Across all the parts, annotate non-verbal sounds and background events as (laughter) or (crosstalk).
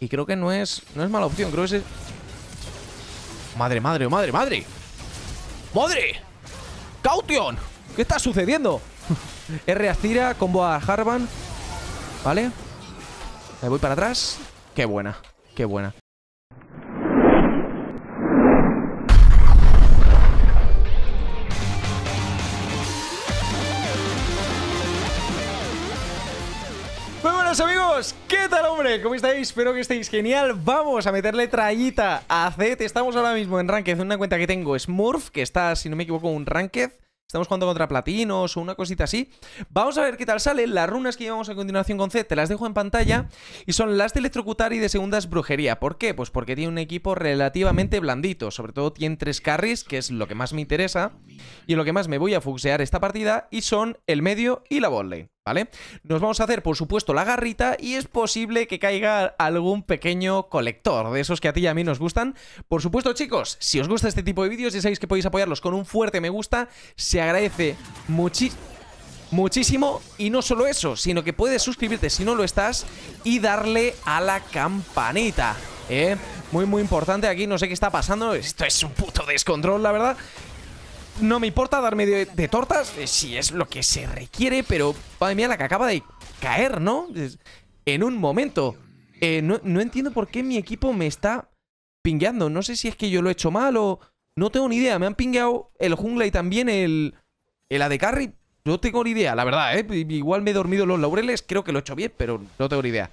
Y creo que no es, no es mala opción. Creo que es... Madre, madre, madre, madre. ¡Madre! ¡Caution! ¿Qué está sucediendo? (laughs) R Zira. combo a Harvan. ¿Vale? Me voy para atrás. Qué buena, qué buena. ¿qué tal hombre? ¿Cómo estáis? Espero que estéis genial Vamos a meterle trayita a Zed Estamos ahora mismo en Ranked, una cuenta que tengo Smurf, que está, si no me equivoco, un Ranked Estamos jugando contra platinos o una cosita así Vamos a ver qué tal sale Las runas que llevamos a continuación con Z te las dejo en pantalla Y son las de electrocutar y de segundas brujería ¿Por qué? Pues porque tiene un equipo relativamente blandito Sobre todo tiene tres carries, que es lo que más me interesa Y lo que más me voy a fuxear esta partida Y son el medio y la botlane ¿vale? Nos vamos a hacer, por supuesto, la garrita y es posible que caiga algún pequeño colector, de esos que a ti y a mí nos gustan. Por supuesto, chicos, si os gusta este tipo de vídeos, y sabéis que podéis apoyarlos con un fuerte me gusta, se agradece muchísimo muchísimo y no solo eso, sino que puedes suscribirte si no lo estás y darle a la campanita, ¿eh? Muy, muy importante aquí, no sé qué está pasando, esto es un puto descontrol, la verdad. No me importa darme de, tortas eh, si es lo que se requiere, pero madre mía, la que acaba de caer, ¿no? En un momento. Eh, no, entiendo por qué mi equipo me está pingueando. No sé si es que yo lo he hecho mal o... No tengo ni idea. Me han pingueado el jungla y también el... El AD carry. No tengo ni idea, la verdad, ¿eh? Igual me he dormido los laureles. Creo que lo he hecho bien, pero no tengo ni idea.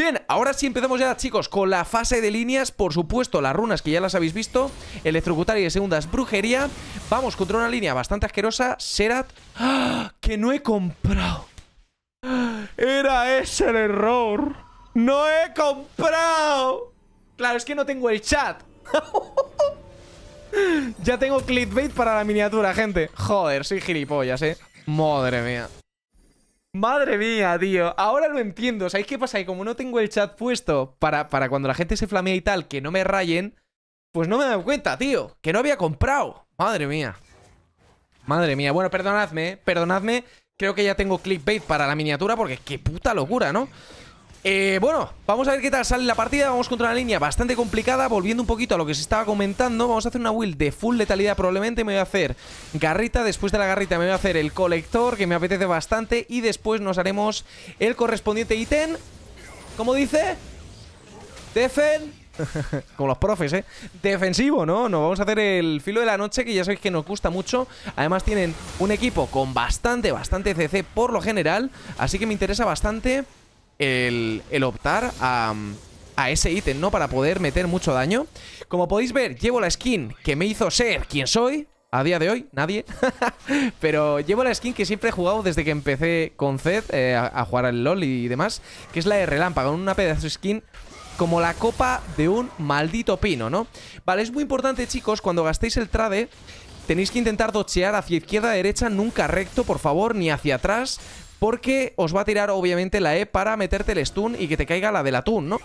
Bien, ahora sí empezamos ya, chicos, con la fase de líneas. Por supuesto, las runas que ya las habéis visto. Electrocutar y de segundas, brujería. Vamos contra una línea bastante asquerosa. Serat. ¡Ah! ¡Que no he comprado! ¡Era ese el error! ¡No he comprado! Claro, es que no tengo el chat. (laughs) ya tengo clickbait para la miniatura, gente. Joder, soy gilipollas, eh. Madre mía. Madre mía, tío. Ahora lo entiendo. ¿Sabéis qué pasa? Que como no tengo el chat puesto para, para cuando la gente se flamea y tal, que no me rayen, pues no me he dado cuenta, tío. Que no había comprado. Madre mía. Madre mía. Bueno, perdonadme, perdonadme. Creo que ya tengo clickbait para la miniatura porque qué puta locura, ¿no? Eh, bueno, vamos a ver qué tal sale la partida Vamos contra una línea bastante complicada Volviendo un poquito a lo que se estaba comentando Vamos a hacer una build de full letalidad Probablemente me voy a hacer garrita Después de la garrita me voy a hacer el colector Que me apetece bastante Y después nos haremos el correspondiente ítem ¿Cómo dice? Defen... (laughs) Como los profes, ¿eh? Defensivo, ¿no? Nos vamos a hacer el filo de la noche, que ya sabéis que nos gusta mucho. Además tienen un equipo con bastante, bastante CC por lo general. Así que me interesa bastante el, optar a, ese ítem, ¿no? Para poder meter mucho daño. Como podéis ver, llevo la skin que me hizo ser quien soy. A día de hoy, nadie. (laughs) Pero llevo la skin que siempre he jugado desde que empecé con Zed eh, a, a, jugar al LOL y demás, que es la de Relámpago, una pedazo de skin como la copa de un maldito pino, ¿no? Vale, es muy importante, chicos, cuando gastéis el trade, tenéis que intentar dochear hacia izquierda, derecha, nunca recto, por favor, ni hacia atrás, porque os va a tirar obviamente la E para meterte el stun y que te caiga la del atún, ¿no?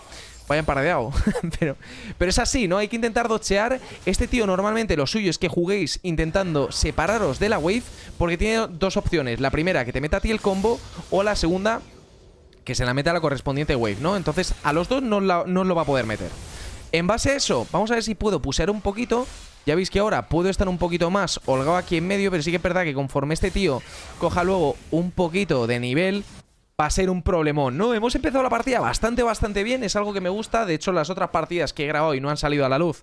Vayan paradeado, (laughs) pero, pero es así, ¿no? Hay que intentar dochear Este tío normalmente lo suyo es que juguéis intentando separaros de la wave Porque tiene dos opciones La primera, que te meta a ti el combo O la segunda, que se la meta a la correspondiente wave, ¿no? Entonces a los dos no, os lo va a poder meter En base a eso, vamos a ver si puedo pusear un poquito ya veis que ahora puedo estar un poquito más holgado aquí en medio, pero sí que es verdad que conforme este tío coja luego un poquito de nivel, va a ser un problemón, ¿no? Hemos empezado la partida bastante, bastante bien, es algo que me gusta, de hecho las otras partidas que he grabado y no han salido a la luz,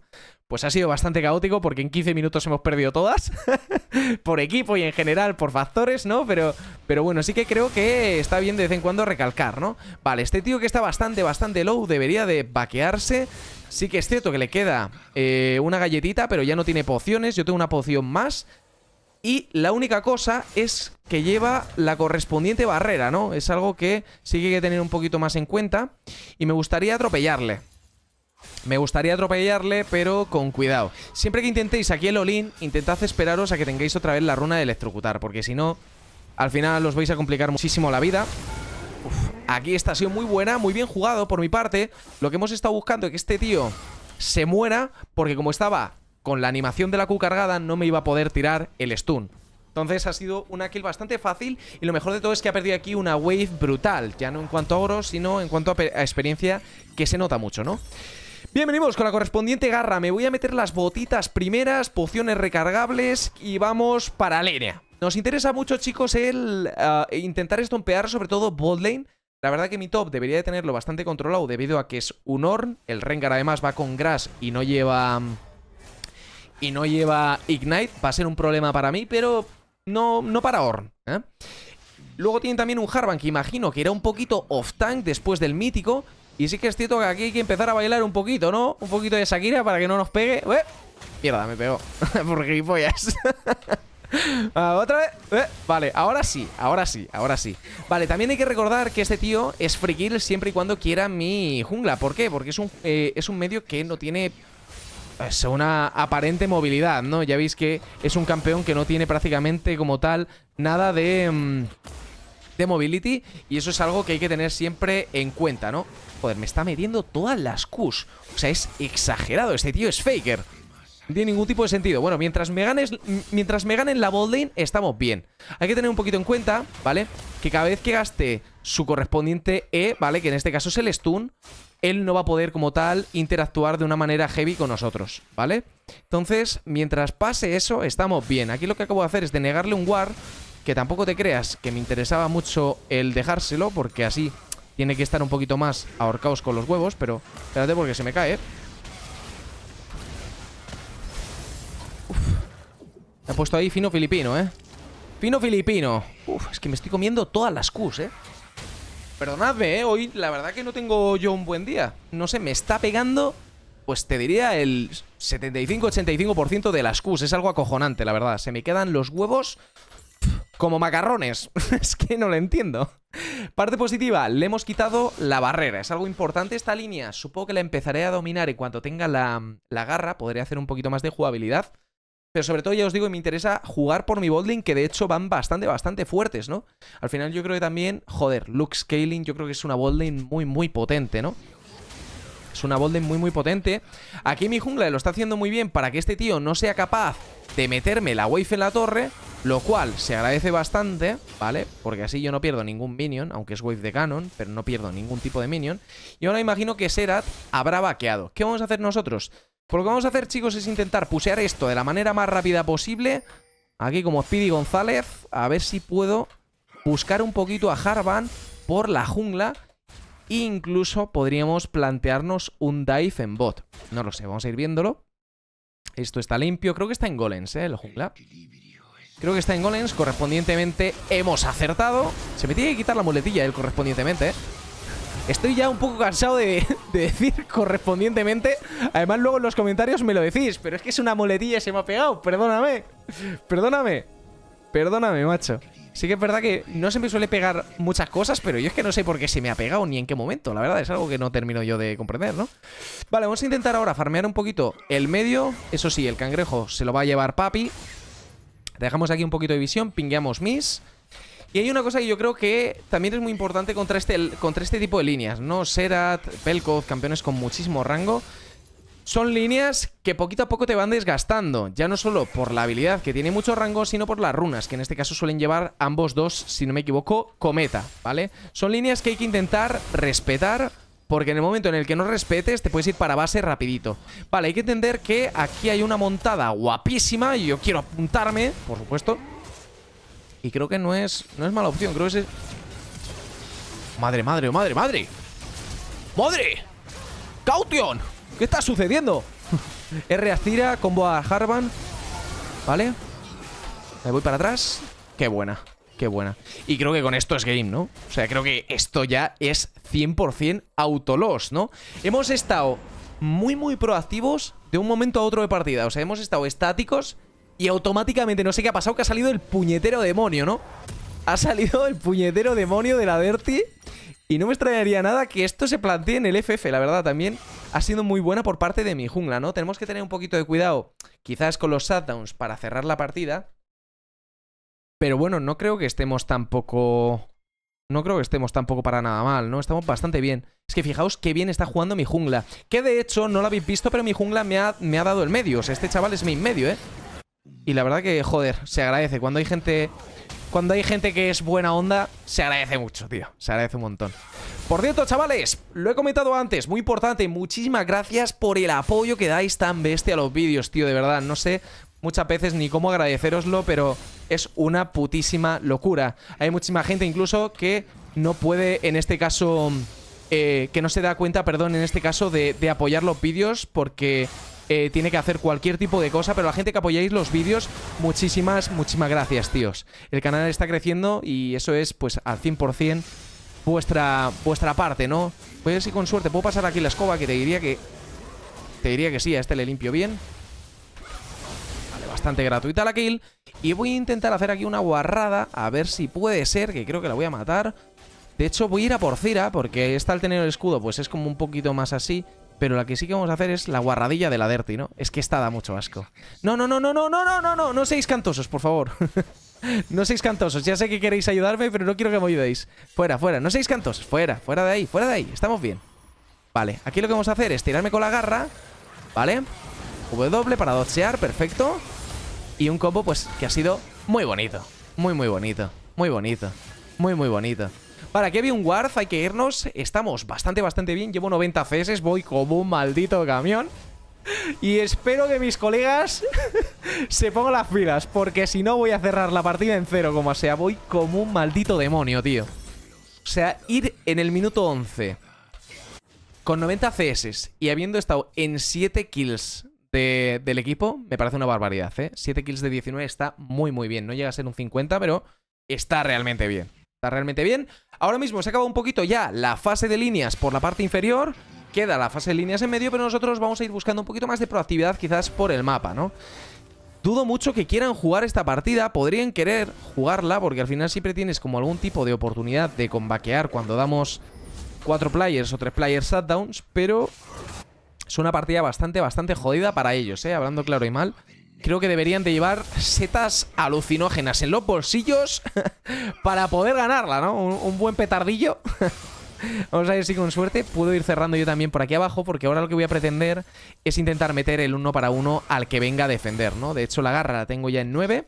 pues ha sido bastante caótico porque en 15 minutos hemos perdido todas, (laughs) por equipo y en general por factores, ¿no? Pero, pero bueno, sí que creo que está bien de vez en cuando recalcar, ¿no? Vale, este tío que está bastante, bastante low debería de vaquearse. Sí que es cierto que le queda eh, una galletita, pero ya no tiene pociones. Yo tengo una poción más. Y la única cosa es que lleva la correspondiente barrera, ¿no? Es algo que sí que hay que tener un poquito más en cuenta. Y me gustaría atropellarle. Me gustaría atropellarle, pero con cuidado. Siempre que intentéis aquí el Olin, intentad esperaros a que tengáis otra vez la runa de electrocutar, porque si no, al final os vais a complicar muchísimo la vida. aquí esta ha sido muy buena, muy bien jugado por mi parte. Lo que hemos estado buscando es que este tío se muera, porque como estaba con la animación de la Q cargada, no me iba a poder tirar el stun. Entonces ha sido una kill bastante fácil y lo mejor de todo es que ha perdido aquí una wave brutal, ya no en cuanto a oro, sino en cuanto a experiencia que se nota mucho, ¿no? Bienvenidos venimos con la correspondiente garra. Me voy a meter las botitas primeras, pociones recargables y vamos para Lenea. Nos interesa mucho, chicos, el eh, intentar estompear sobre todo bot lane. La verdad que mi top debería de tenerlo bastante controlado debido a que es un Orn. El Rengar además va con Grass y no lleva... Y no lleva Ignite. Va a ser un problema para mí, pero no, no para Orn. ¿eh? Luego tiene también un Harvan que imagino que era un poquito off-tank después del mítico. Y sí que es cierto que aquí hay que empezar a bailar un poquito, ¿no? Un poquito de Shakira para que no nos pegue. ¡Eh! Mierda, me pegó. (laughs) Por gilipollas. (laughs) ah, Otra vez. Vale, ahora sí, ahora sí, ahora sí. Vale, también hay que recordar que este tío es kill siempre y cuando quiera mi jungla. ¿Por qué? Porque es un, eh, es un medio que no tiene es pues, una aparente movilidad, ¿no? Ya veis que es un campeón que no tiene prácticamente como tal nada de, mm, de mobility y eso es algo que hay que tener siempre en cuenta, ¿no? Joder, me está metiendo todas las Qs. O sea, es exagerado. Este tío es faker. No tiene ningún tipo de sentido. Bueno, mientras me, ganes, mientras me ganen la lane, estamos bien. Hay que tener un poquito en cuenta, ¿vale? Que cada vez que gaste su correspondiente E, ¿vale? Que en este caso es el stun, él no va a poder como tal interactuar de una manera heavy con nosotros, ¿vale? Entonces, mientras pase eso, estamos bien. Aquí lo que acabo de hacer es denegarle un war, que tampoco te creas que me interesaba mucho el dejárselo, porque así tiene que estar un poquito más ahorcados con los huevos, pero espérate porque se me cae. ¿eh? Uf. Me ha puesto ahí fino filipino, ¿eh? Fino filipino. Uf, es que me estoy comiendo todas las Qs, ¿eh? Perdonadme, ¿eh? Hoy la verdad que no tengo yo un buen día. No sé, me está pegando, pues te diría el 75-85% de las Qs. Es algo acojonante, la verdad. Se me quedan los huevos como macarrones. (laughs) es que no lo entiendo. Parte positiva, le hemos quitado la barrera. Es algo importante esta línea. Supongo que la empezaré a dominar y cuanto tenga la, la garra. Podré hacer un poquito más de jugabilidad. Pero sobre todo ya os digo, me interesa jugar por mi bolding, que de hecho van bastante, bastante fuertes, ¿no? Al final yo creo que también, joder, Luke Scaling yo creo que es una bolding muy, muy potente, ¿no? Es una bolding muy, muy potente. Aquí mi jungla lo está haciendo muy bien para que este tío no sea capaz de meterme la wave en la torre, lo cual se agradece bastante, ¿vale? Porque así yo no pierdo ningún minion, aunque es wave de canon, pero no pierdo ningún tipo de minion. Y ahora imagino que Serat habrá vaqueado. ¿Qué vamos a hacer nosotros? Pues lo que vamos a hacer, chicos, es intentar pusear esto de la manera más rápida posible. Aquí como Speedy González, a ver si puedo buscar un poquito a Harvan por la jungla. Incluso podríamos plantearnos un dive en bot. No lo sé, vamos a ir viéndolo. Esto está limpio. Creo que está en golems, ¿eh? El jungla. Creo que está en golems. Correspondientemente hemos acertado. Se me tiene que quitar la muletilla él correspondientemente, ¿eh? Estoy ya un poco cansado (laughs) de, decir correspondientemente. Además, luego en los comentarios me lo decís. Pero es que es una muletilla y se me ha pegado. Perdóname. Perdóname. Perdóname, macho. Sí que es verdad que no se me suele pegar muchas cosas, pero yo es que no sé por qué se me ha pegado ni en qué momento. La verdad, es algo que no termino yo de comprender, ¿no? Vale, vamos a intentar ahora farmear un poquito el medio. Eso sí, el cangrejo se lo va a llevar papi. Dejamos aquí un poquito de visión, pingueamos miss. Y hay una cosa que yo creo que también es muy importante contra este, contra este tipo de líneas, ¿no? Serat, Pelkov, campeones con muchísimo rango. Son líneas que poquito a poco te van desgastando, ya no solo por la habilidad que tiene mucho rango, sino por las runas, que en este caso suelen llevar ambos dos, si no me equivoco, cometa, ¿vale? Son líneas que hay que intentar respetar porque en el momento en el que no respetes, te puedes ir para base rapidito. Vale, hay que entender que aquí hay una montada guapísima y yo quiero apuntarme, por supuesto. Y creo que no es, no es mala opción, creo que es... Madre, madre, madre, madre. ¡Madre! ¡Caution! ¿Qué está sucediendo? (laughs) R con combo a Harvan. ¿Vale? Me voy para atrás. Qué buena, qué buena. Y creo que con esto es game, ¿no? O sea, creo que esto ya es 100% autoloss, ¿no? Hemos estado muy, muy proactivos de un momento a otro de partida. O sea, hemos estado estáticos y automáticamente, no sé qué ha pasado, que ha salido el puñetero demonio, ¿no? Ha salido el puñetero demonio de la Dirty y no me extrañaría nada que esto se plantee en el FF, la verdad, también ha sido muy buena por parte de mi jungla, ¿no? Tenemos que tener un poquito de cuidado, quizás con los shutdowns para cerrar la partida. Pero bueno, no creo que estemos tampoco... No creo que estemos tampoco para nada mal, ¿no? Estamos bastante bien. Es que fijaos qué bien está jugando mi jungla. Que de hecho, no lo habéis visto, pero mi jungla me ha, me ha dado el medio. O sea, este chaval es mi medio, ¿eh? Y la verdad que, joder, se agradece. Cuando hay gente cuando hay gente que es buena onda, se agradece mucho, tío. Se agradece un montón. Por cierto, chavales, lo he comentado antes, muy importante, muchísimas gracias por el apoyo que dais tan bestia a los vídeos, tío, de verdad, no sé muchas veces ni cómo agradeceroslo, pero es una putísima locura. Hay muchísima gente incluso que no puede, en este caso, eh, que no se da cuenta, perdón, en este caso, de apoyar los vídeos porque eh, tiene que hacer cualquier tipo de cosa, pero la gente que apoyáis los vídeos, muchísimas, muchísimas gracias, tíos. El canal está creciendo y eso es, pues, al 100% vuestra, vuestra parte, ¿no? Voy a ver si con suerte puedo pasar aquí la escoba, que te diría que... Te diría que sí, a este le limpio bien. Vale, bastante gratuita la kill. Y voy a intentar hacer aquí una guarrada, a ver si puede ser, que creo que la voy a matar. De hecho, voy a ir a por Cira, porque esta al tener el escudo, pues es como un poquito más así... Pero la que sí que vamos a hacer es la guarradilla de la Derty, ¿no? Es que esta da mucho asco. No, no, no, no, no, no, no, no, no, no seáis cantosos, por favor. (laughs) no seáis cantosos. Ya sé que queréis ayudarme, pero no quiero que me ayudéis. Fuera, fuera. No seáis cantosos. Fuera, fuera de ahí, fuera de ahí. Estamos bien. Vale, aquí lo que vamos a hacer es tirarme con la garra. Vale. W para dodgear perfecto. Y un combo, pues, que ha sido muy bonito. Muy, muy bonito. Muy bonito. Muy, muy bonito. Para un Ward hay que irnos. Estamos bastante, bastante bien. Llevo 90 CS, voy como un maldito camión. Y espero que mis colegas (laughs) se pongan las pilas, porque si no voy a cerrar la partida en cero, como sea. Voy como un maldito demonio, tío. O sea, ir en el minuto 11 con 90 CS y habiendo estado en 7 kills del equipo, me parece una barbaridad, ¿eh? 7 kills de 19 está muy, muy bien. No llega a ser un 50, pero está realmente bien. Está realmente bien. Ahora mismo se acaba un poquito ya la fase de líneas por la parte inferior. Queda la fase de líneas en medio, pero nosotros vamos a ir buscando un poquito más de proactividad quizás por el mapa, ¿no? Dudo mucho que quieran jugar esta partida, podrían querer jugarla porque al final siempre tienes como algún tipo de oportunidad de combaquear cuando damos cuatro players o tres players shutdowns, pero es una partida bastante, bastante jodida para ellos, ¿eh? Hablando claro y mal creo que deberían de llevar setas alucinógenas en los bolsillos (laughs) para poder ganarla, ¿no? Un, buen petardillo. (laughs) Vamos a ver si con suerte puedo ir cerrando yo también por aquí abajo, porque ahora lo que voy a pretender es intentar meter el uno para uno al que venga a defender, ¿no? De hecho, la garra la tengo ya en nueve.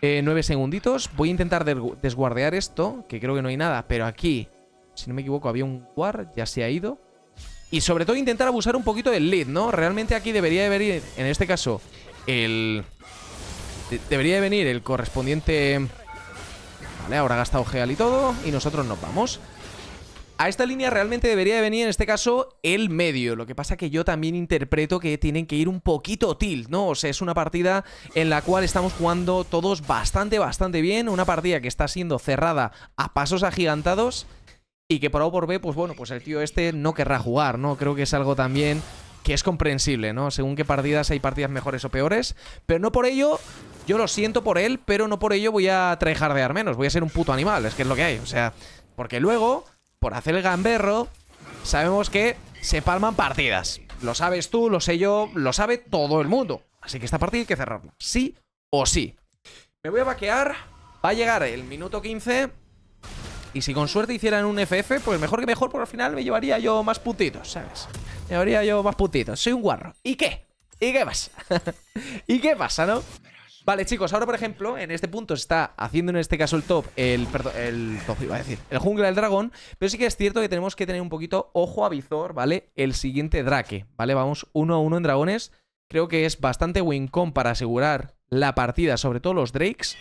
Eh, nueve segunditos. Voy a intentar desguardear esto, que creo que no hay nada, pero aquí, si no me equivoco, había un guard, ya se ha ido. Y sobre todo intentar abusar un poquito del lead, ¿no? Realmente aquí debería de haber, en este caso, el... debería de venir el correspondiente... Vale, ahora ha gastado geal y todo y nosotros nos vamos. A esta línea realmente debería de venir, en este caso, el medio. Lo que pasa que yo también interpreto que tienen que ir un poquito tilt, ¿no? O sea, es una partida en la cual estamos jugando todos bastante, bastante bien. Una partida que está siendo cerrada a pasos agigantados y que por A por B, pues bueno, pues el tío este no querrá jugar, ¿no? Creo que es algo también que es comprensible, ¿no? Según qué partidas hay partidas mejores o peores, pero no por ello, yo lo siento por él, pero no por ello voy a de menos, voy a ser un puto animal, es que es lo que hay, o sea, porque luego, por hacer el gamberro, sabemos que se palman partidas. Lo sabes tú, lo sé yo, lo sabe todo el mundo. Así que esta partida hay que cerrarla, sí o sí. Me voy a vaquear, va a llegar el minuto 15... Y si con suerte hicieran un FF, pues mejor que mejor, porque al final me llevaría yo más puntitos, ¿sabes? Me habría yo más putito. Soy un guarro. ¿Y qué? ¿Y qué pasa? (laughs) ¿Y qué pasa, no? Vale, chicos, ahora por ejemplo, en este punto se está haciendo en este caso el top, el, top, iba a decir, el jungla del dragón, pero sí que es cierto que tenemos que tener un poquito ojo a visor, ¿vale? El siguiente drake, ¿vale? Vamos uno a uno en dragones, creo que es bastante wincon para asegurar la partida, sobre todo los drakes,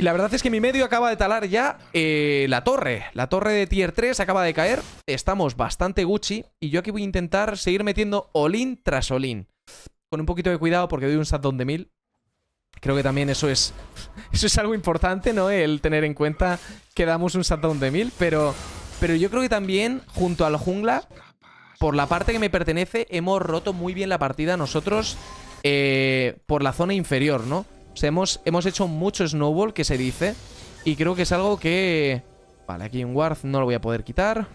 y la verdad es que mi medio acaba de talar ya eh, la torre. La torre de tier 3 acaba de caer. Estamos bastante Gucci. Y yo aquí voy a intentar seguir metiendo olín tras olín. Con un poquito de cuidado porque doy un satón de 1000. Creo que también eso es, (laughs) eso es algo importante, ¿no? El tener en cuenta que damos un satón de 1000. Pero, pero yo creo que también, junto al jungla, por la parte que me pertenece, hemos roto muy bien la partida nosotros eh, por la zona inferior, ¿no? hemos, hecho mucho snowball, que se dice. Y creo que es algo que... Vale, aquí un Warth no lo voy a poder quitar.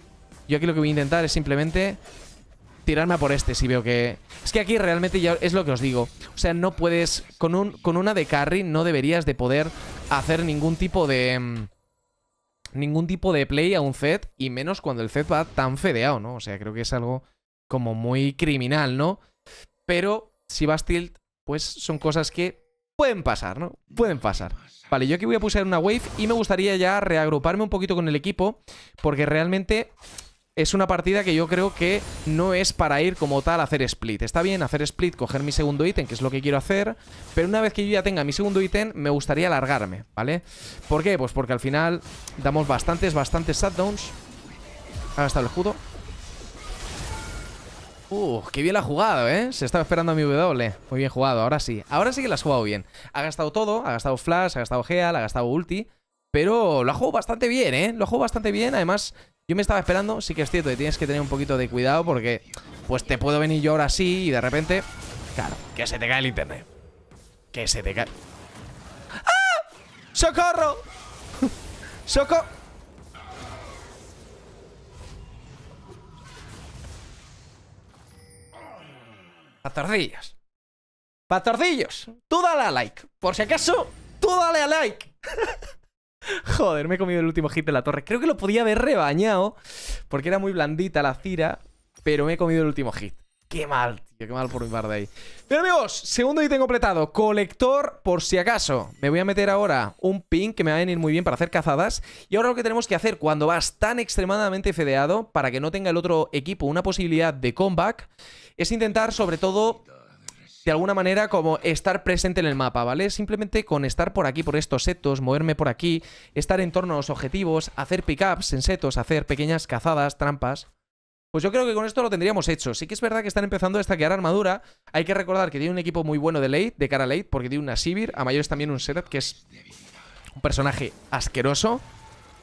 Yo aquí lo que voy a intentar es simplemente tirarme a por este si veo que... Es que aquí realmente ya es lo que os digo. O sea, no puedes... Con, un, con una de carry no deberías de poder hacer ningún tipo de... Mm, ningún tipo de play a un Zed. Y menos cuando el Zed va tan fedeado, ¿no? O sea, creo que es algo como muy criminal, ¿no? Pero si vas tilt, pues son cosas que Pueden pasar, ¿no? Pueden pasar. Vale, yo aquí voy a pulsar una wave y me gustaría ya reagruparme un poquito con el equipo porque realmente es una partida que yo creo que no es para ir como tal a hacer split. Está bien hacer split, coger mi segundo ítem, que es lo que quiero hacer, pero una vez que yo ya tenga mi segundo ítem, me gustaría alargarme, ¿vale? ¿Por qué? Pues porque al final damos bastantes, bastantes shutdowns. Ha gastado el escudo. Uh, qué bien la ha jugado, ¿eh? Se estaba esperando a mi W. Muy bien jugado, ahora sí. Ahora sí que la has jugado bien. Ha gastado todo, ha gastado flash, ha gastado heal, ha gastado ulti. Pero lo ha jugado bastante bien, ¿eh? Lo ha jugado bastante bien. Además, yo me estaba esperando. Sí que es cierto que tienes que tener un poquito de cuidado porque... Pues te puedo venir yo ahora sí y de repente... Claro, que se te cae el internet. Que se te cae... ¡Ah! ¡Socorro! (laughs) ¡Socorro! pastorcillos, pastorcillos, tú dale a like. Por si acaso, tú dale a like. (laughs) Joder, me he comido el último hit de la torre. Creo que lo podía haber rebañado porque era muy blandita la cira, pero me he comido el último hit. Qué mal, tío, qué mal por mi parte ahí. Pero amigos, segundo ítem completado. Colector, por si acaso. Me voy a meter ahora un ping que me va a venir muy bien para hacer cazadas. Y ahora lo que tenemos que hacer cuando vas tan extremadamente fedeado, para que no tenga el otro equipo una posibilidad de comeback, es intentar sobre todo de alguna manera como estar presente en el mapa, ¿vale? Simplemente con estar por aquí, por estos setos, moverme por aquí, estar en torno a los objetivos, hacer pickups en setos, hacer pequeñas cazadas, trampas. Pues yo creo que con esto lo tendríamos hecho. Sí que es verdad que están empezando a destaquear armadura. Hay que recordar que tiene un equipo muy bueno de late, de cara a late, porque tiene una Sivir, a mayores también un Serat, que es un personaje asqueroso.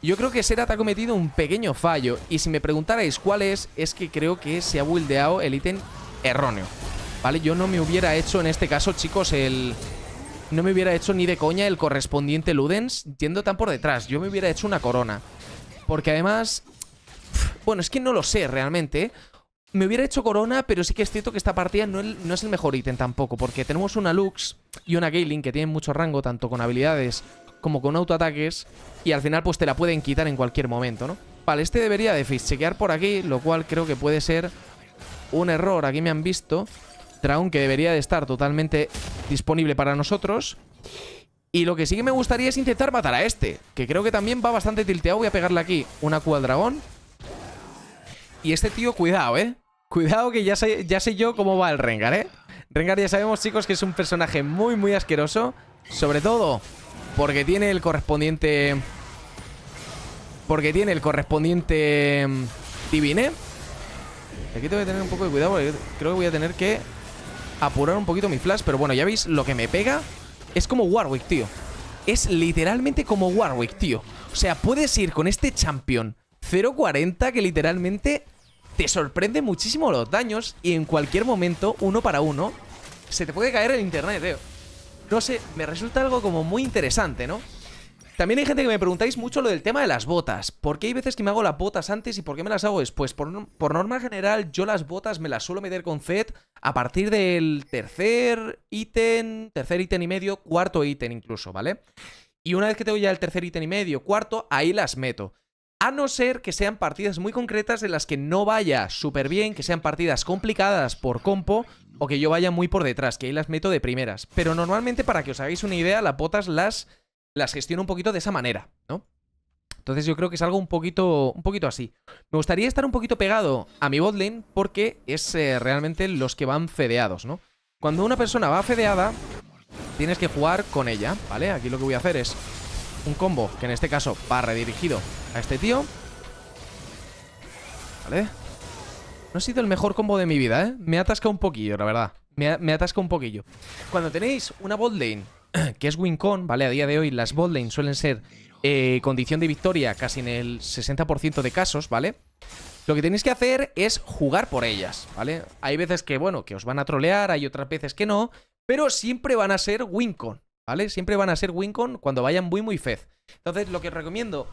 Yo creo que Serat ha cometido un pequeño fallo, y si me preguntarais cuál es, es que creo que se ha buildeado el ítem erróneo. ¿Vale? Yo no me hubiera hecho en este caso, chicos, el... No me hubiera hecho ni de coña el correspondiente Ludens, yendo tan por detrás. Yo me hubiera hecho una corona. Porque además bueno, es que no lo sé realmente. Me hubiera hecho Corona, pero sí que es cierto que esta partida no, es el mejor ítem tampoco, porque tenemos una Lux y una Galen que tienen mucho rango, tanto con habilidades como con autoataques, y al final pues te la pueden quitar en cualquier momento, ¿no? Vale, este debería de chequear por aquí, lo cual creo que puede ser un error. Aquí me han visto. Dragon que debería de estar totalmente disponible para nosotros. Y lo que sí que me gustaría es intentar matar a este, que creo que también va bastante tilteado. Voy a pegarle aquí una Q al dragón. Y este tío, cuidado, ¿eh? Cuidado que ya sé, ya sé yo cómo va el Rengar, ¿eh? Rengar ya sabemos, chicos, que es un personaje muy, muy asqueroso. Sobre todo porque tiene el correspondiente... Porque tiene el correspondiente... Mm, divine. Aquí tengo que tener un poco de cuidado porque creo que voy a tener que apurar un poquito mi flash. Pero bueno, ya veis, lo que me pega es como Warwick, tío. Es literalmente como Warwick, tío. O sea, puedes ir con este champion 0.40 que literalmente te sorprende muchísimo los daños y en cualquier momento, uno para uno, se te puede caer el internet, tío. No sé, me resulta algo como muy interesante, ¿no? También hay gente que me preguntáis mucho lo del tema de las botas. ¿Por qué hay veces que me hago las botas antes y por qué me las hago después? Por, por norma general, yo las botas me las suelo meter con Z a partir del tercer ítem, tercer ítem y medio, cuarto ítem incluso, ¿vale? Y una vez que tengo ya el tercer ítem y medio, cuarto, ahí las meto a no ser que sean partidas muy concretas en las que no vaya súper bien, que sean partidas complicadas por compo o que yo vaya muy por detrás, que ahí las meto de primeras. Pero normalmente, para que os hagáis una idea, las botas las, las gestiono un poquito de esa manera, ¿no? Entonces yo creo que es algo un poquito, un poquito así. Me gustaría estar un poquito pegado a mi botlane porque es eh, realmente los que van fedeados, ¿no? Cuando una persona va fedeada, tienes que jugar con ella, ¿vale? Aquí lo que voy a hacer es un combo, que en este caso va redirigido a este tío. Vale. No ha sido el mejor combo de mi vida, ¿eh? Me atasca un poquillo, la verdad. Me, me atasca un poquillo. Cuando tenéis una bot (clears throat) que es Wincon, ¿vale? A día de hoy las bot suelen ser eh, condición de victoria casi en el 60% de casos, ¿vale? Lo que tenéis que hacer es jugar por ellas, ¿vale? Hay veces que, bueno, que os van a trolear, hay otras veces que no, pero siempre van a ser Wincon, ¿vale? Siempre van a ser Wincon cuando vayan muy muy fez. Entonces, lo que os recomiendo...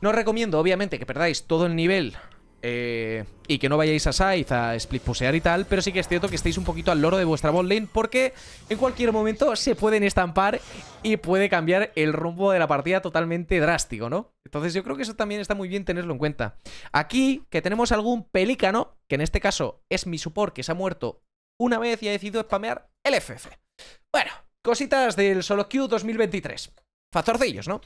No os recomiendo, obviamente, que perdáis todo el nivel eh, y que no vayáis a Scythe a split posear y tal, pero sí que es cierto que estéis un poquito al loro de vuestra bot lane porque en cualquier momento se pueden estampar y puede cambiar el rumbo de la partida totalmente drástico, ¿no? Entonces yo creo que eso también está muy bien tenerlo en cuenta. Aquí que tenemos algún pelícano, que en este caso es mi support que se ha muerto una vez y ha decidido spamear el FF. Bueno, Cositas del Solo Q 2023. Factorcillos, ¿no?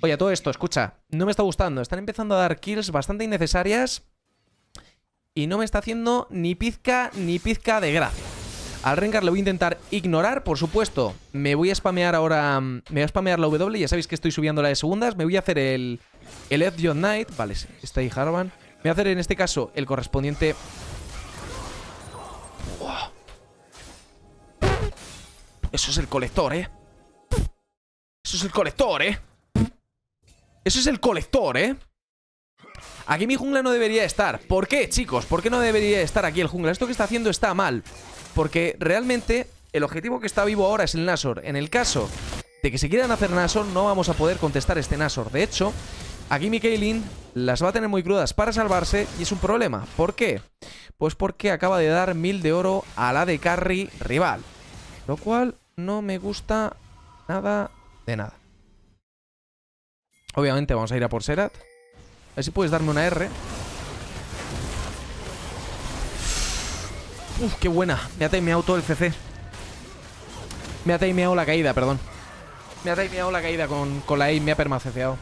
Oye, todo esto, escucha, no me está gustando. Están empezando a dar kills bastante innecesarias. Y no me está haciendo ni pizca ni pizca de gracia. Al Rengar le voy a intentar ignorar, por supuesto. Me voy a spamear ahora... Mm, me voy a spamear la W, ya sabéis que estoy subiendo la de segundas. Me voy a hacer el... El Edge Knight. Vale, está ahí Harvan. Me voy a hacer en este caso el correspondiente Eso es el colector, ¿eh? Eso es el colector, ¿eh? Eso es el colector, ¿eh? Aquí mi jungla no debería estar ¿Por qué, chicos? ¿Por qué no debería estar aquí el jungla? Esto que está haciendo está mal Porque realmente el objetivo que está vivo ahora es el Nasor En el caso de que se quieran hacer Nasor No vamos a poder contestar este Nasor De hecho, aquí Kaylin las va a tener muy crudas para salvarse Y es un problema ¿Por qué? Pues porque acaba de dar mil de oro a la de carry rival Lo cual no me gusta nada de nada. Obviamente vamos a ir a por Serat. A ver si puedes darme una R. Uf, qué buena. Me ha timeado todo el CC. Me ha timeado la caída, perdón. Me ha timeado la caída con, la A e me ha permaceceado.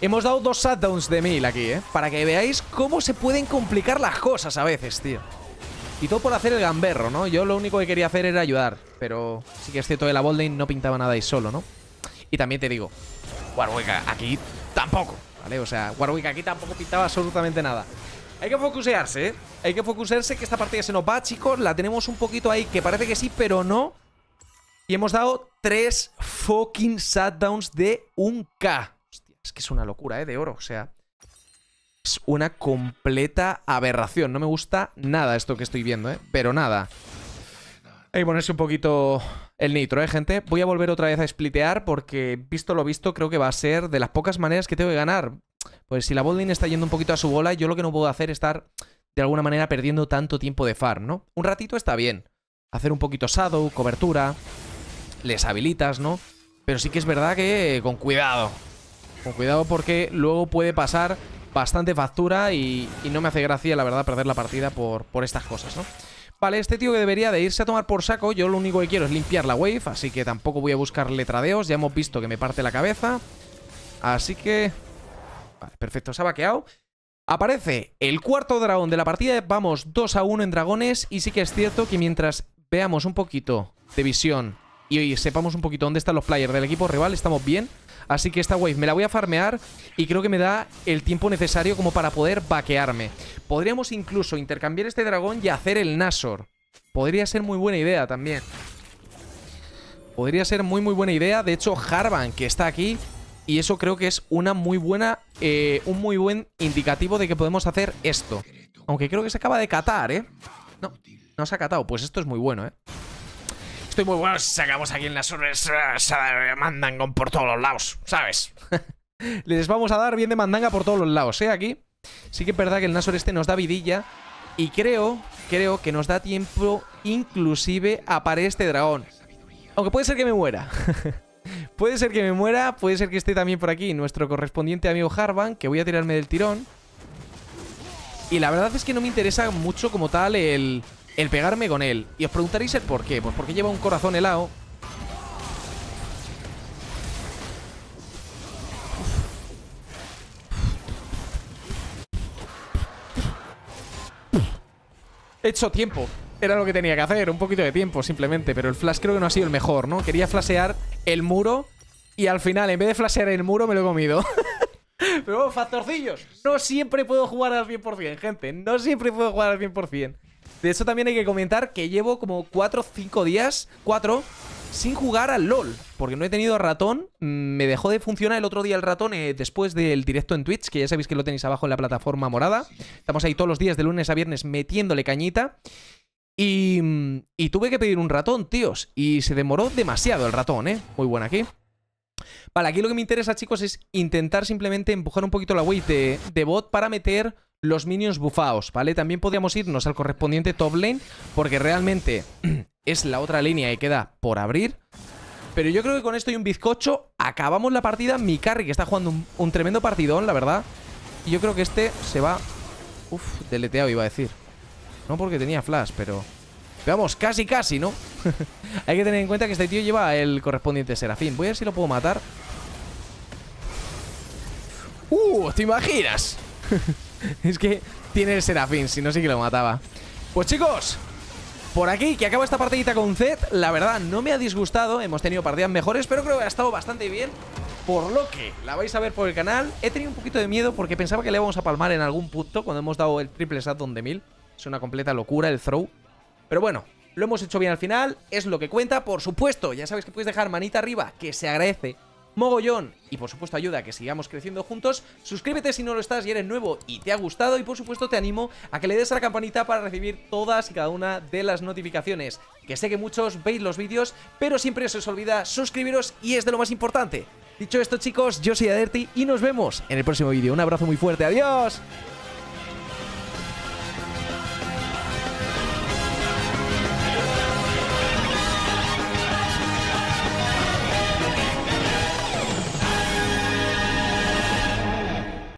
Hemos dado dos shutdowns de mil aquí, ¿eh? Para que veáis cómo se pueden complicar las cosas a veces, tío. Y todo por hacer el gamberro, ¿no? Yo lo único que quería hacer era ayudar. Pero sí que es cierto que la Bolden no pintaba nada ahí solo, ¿no? Y también te digo, Warwick aquí tampoco, ¿vale? O sea, Warwick aquí tampoco pintaba absolutamente nada. Hay que focusearse, ¿eh? Hay que focusearse que esta partida se nos va, chicos. La tenemos un poquito ahí, que parece que sí, pero no. Y hemos dado tres fucking shutdowns de un K. Hostia, es que es una locura, ¿eh? De oro, o sea... Es una completa aberración. No me gusta nada esto que estoy viendo, ¿eh? Pero nada. Hay que ponerse un poquito el nitro, ¿eh, gente? Voy a volver otra vez a splitear porque, visto lo visto, creo que va a ser de las pocas maneras que tengo que ganar. Pues si la bolding está yendo un poquito a su bola, yo lo que no puedo hacer es estar, de alguna manera, perdiendo tanto tiempo de farm, ¿no? Un ratito está bien. Hacer un poquito shadow, cobertura, les habilitas, ¿no? Pero sí que es verdad que con cuidado. Con cuidado porque luego puede pasar bastante factura y, no me hace gracia, la verdad, perder la partida por, por estas cosas, ¿no? Vale, este tío que debería de irse a tomar por saco, yo lo único que quiero es limpiar la wave, así que tampoco voy a buscar letradeos, ya hemos visto que me parte la cabeza, así que... Vale, perfecto, se ha vaqueado. Aparece el cuarto dragón de la partida, vamos 2 a 1 en dragones y sí que es cierto que mientras veamos un poquito de visión y sepamos un poquito dónde están los players del equipo rival, estamos bien. Así que esta wave me la voy a farmear y creo que me da el tiempo necesario como para poder vaquearme. Podríamos incluso intercambiar este dragón y hacer el Nasor. Podría ser muy buena idea también. Podría ser muy muy buena idea. De hecho, Harvan, que está aquí, y eso creo que es una muy buena, eh, un muy buen indicativo de que podemos hacer esto. Aunque creo que se acaba de catar, ¿eh? No, no se ha catado. Pues esto es muy bueno, ¿eh? Estoy muy bueno si sacamos aquí en las urbes. Eh, Mandangon por todos los lados, ¿sabes? (laughs) Les vamos a dar bien de mandanga por todos los lados, ¿eh? Aquí. Sí que es verdad que el Nasor este nos da vidilla. Y creo, creo que nos da tiempo inclusive a parar este dragón. Aunque puede ser que me muera. (laughs) puede ser que me muera, puede ser que esté también por aquí nuestro correspondiente amigo Harvan, que voy a tirarme del tirón. Y la verdad es que no me interesa mucho como tal el el pegarme con él. Y os preguntaréis el por qué. Pues porque lleva un corazón helado. He hecho tiempo. Era lo que tenía que hacer, un poquito de tiempo simplemente, pero el flash creo que no ha sido el mejor, ¿no? Quería flashear el muro y al final, en vez de flashear el muro, me lo he comido. (laughs) pero factorcillos, no siempre puedo jugar al 100%, gente, no siempre puedo jugar al 100%. De eso también hay que comentar que llevo como 4 o 5 días, 4, sin jugar al LOL, porque no he tenido ratón. Mm, me dejó de funcionar el otro día el ratón eh, después del directo en Twitch, que ya sabéis que lo tenéis abajo en la plataforma morada. Estamos ahí todos los días, de lunes a viernes, metiéndole cañita. Y, mm, y tuve que pedir un ratón, tíos, y se demoró demasiado el ratón, ¿eh? Muy bueno aquí. Vale, aquí lo que me interesa, chicos, es intentar simplemente empujar un poquito la wave de bot para meter los minions bufaos, ¿vale? También podríamos irnos al correspondiente top lane porque realmente (clears throat) es la otra línea que queda por abrir. Pero yo creo que con esto y un bizcocho acabamos la partida. Mi carry que está jugando un, tremendo partidón, la verdad. Y yo creo que este se va... Uf, deleteado iba a decir. No porque tenía flash, pero... Veamos, casi casi, ¿no? (laughs) Hay que tener en cuenta que este tío lleva el correspondiente Serafín. Voy a ver si lo puedo matar. ¡Uh! ¿Te imaginas? (laughs) (laughs) es que tiene el Serafín, si no sí que lo mataba. Pues chicos, por aquí, que acaba esta partidita con Zed. La verdad, no me ha disgustado. Hemos tenido partidas mejores, pero creo que ha estado bastante bien. Por lo que la vais a ver por el canal. He tenido un poquito de miedo porque pensaba que le íbamos a palmar en algún punto cuando hemos dado el triple Saturn de 1000. Es una completa locura el throw. Pero bueno, lo hemos hecho bien al final. Es lo que cuenta. Por supuesto, ya sabéis que podéis dejar manita arriba, que se agradece mogollón. Y por supuesto ayuda a que sigamos creciendo juntos. Suscríbete si no lo estás y eres nuevo y te ha gustado. Y por supuesto te animo a que le des a la campanita para recibir todas y cada una de las notificaciones. Que sé que muchos veis los vídeos, pero siempre se os olvida suscribiros y es de lo más importante. Dicho esto chicos, yo soy Aderti y nos vemos en el próximo vídeo. Un abrazo muy fuerte, adiós.